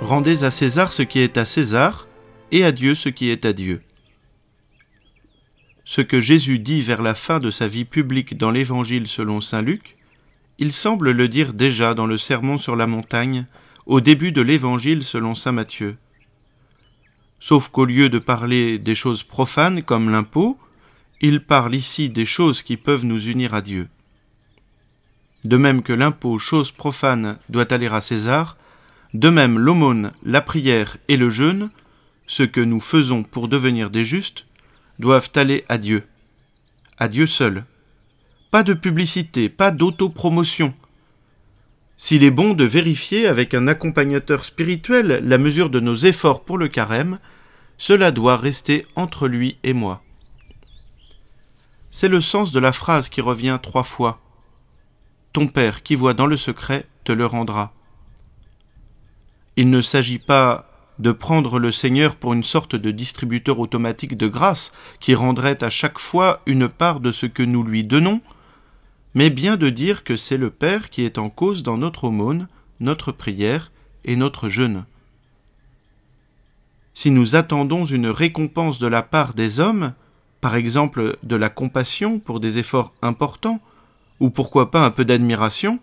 Rendez à César ce qui est à César, et à Dieu ce qui est à Dieu. Ce que Jésus dit vers la fin de sa vie publique dans l'Évangile selon Saint Luc, il semble le dire déjà dans le Sermon sur la montagne, au début de l'Évangile selon Saint Matthieu. Sauf qu'au lieu de parler des choses profanes comme l'impôt, il parle ici des choses qui peuvent nous unir à Dieu. De même que l'impôt, chose profane, doit aller à César, de même l'aumône, la prière et le jeûne, ce que nous faisons pour devenir des justes, doivent aller à Dieu, à Dieu seul. Pas de publicité, pas d'autopromotion. S'il est bon de vérifier avec un accompagnateur spirituel la mesure de nos efforts pour le carême, cela doit rester entre lui et moi. C'est le sens de la phrase qui revient trois fois. Ton Père qui voit dans le secret te le rendra. Il ne s'agit pas de prendre le Seigneur pour une sorte de distributeur automatique de grâce qui rendrait à chaque fois une part de ce que nous lui donnons, mais bien de dire que c'est le Père qui est en cause dans notre aumône, notre prière et notre jeûne. Si nous attendons une récompense de la part des hommes, par exemple de la compassion pour des efforts importants, ou pourquoi pas un peu d'admiration,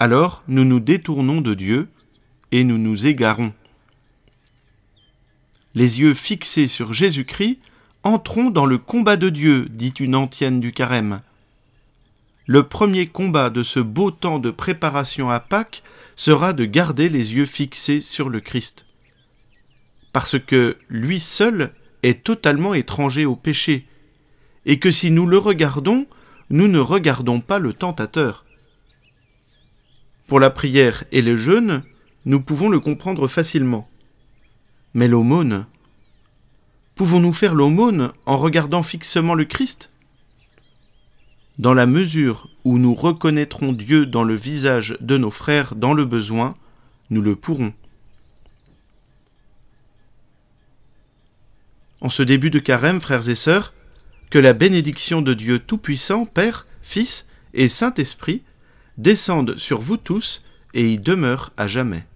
alors nous nous détournons de Dieu, et nous nous égarons. Les yeux fixés sur Jésus-Christ, entrons dans le combat de Dieu, dit une antienne du carême. Le premier combat de ce beau temps de préparation à Pâques sera de garder les yeux fixés sur le Christ. Parce que lui seul est totalement étranger au péché, et que si nous le regardons, nous ne regardons pas le tentateur. Pour la prière et le jeûne, nous pouvons le comprendre facilement. Mais l'aumône Pouvons-nous faire l'aumône en regardant fixement le Christ Dans la mesure où nous reconnaîtrons Dieu dans le visage de nos frères dans le besoin, nous le pourrons. En ce début de carême, frères et sœurs, que la bénédiction de Dieu Tout-Puissant, Père, Fils et Saint-Esprit descende sur vous tous et y demeure à jamais.